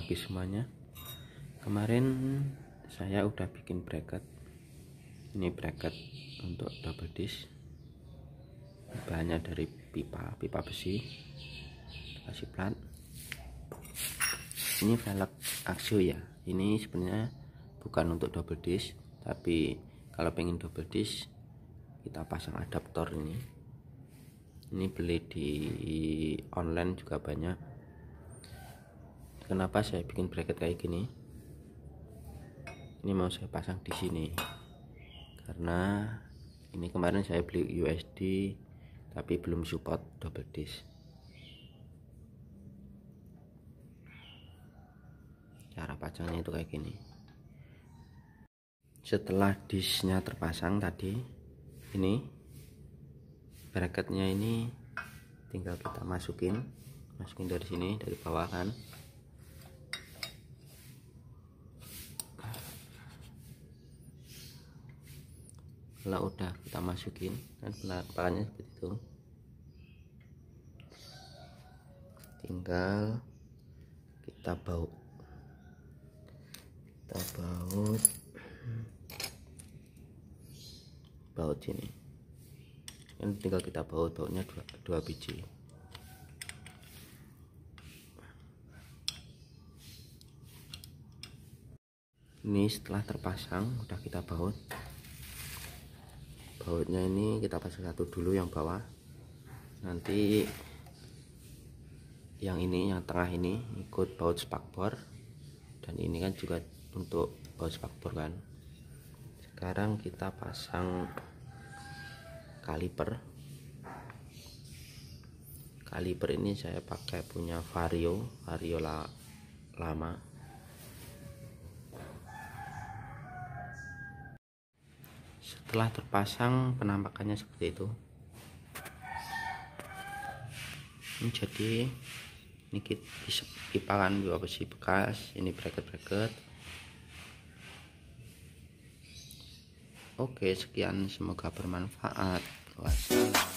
pagi semuanya kemarin saya udah bikin bracket ini bracket untuk double disc bahannya dari pipa pipa besi kasih plat ini velg aksio ya ini sebenarnya bukan untuk double disc tapi kalau pengen double disc kita pasang adaptor ini ini beli di online juga banyak kenapa saya bikin bracket kayak gini ini mau saya pasang di sini karena ini kemarin saya beli USD tapi belum support double disk cara pasangnya itu kayak gini setelah disknya terpasang tadi ini bracketnya ini tinggal kita masukin masukin dari sini dari bawah kan kalau udah kita masukin kan belakangnya seperti itu tinggal kita baut kita baut baut sini ini kan tinggal kita baut bautnya dua, dua biji ini setelah terpasang udah kita baut bautnya ini kita pasang satu dulu yang bawah nanti yang ini yang tengah ini ikut baut spakbor dan ini kan juga untuk baut spakbor kan sekarang kita pasang kaliper kaliper ini saya pakai punya vario vario la, lama setelah terpasang penampakannya seperti itu ini jadi ini kipalan dua besi bekas ini bracket-bracket oke sekian semoga bermanfaat wassalam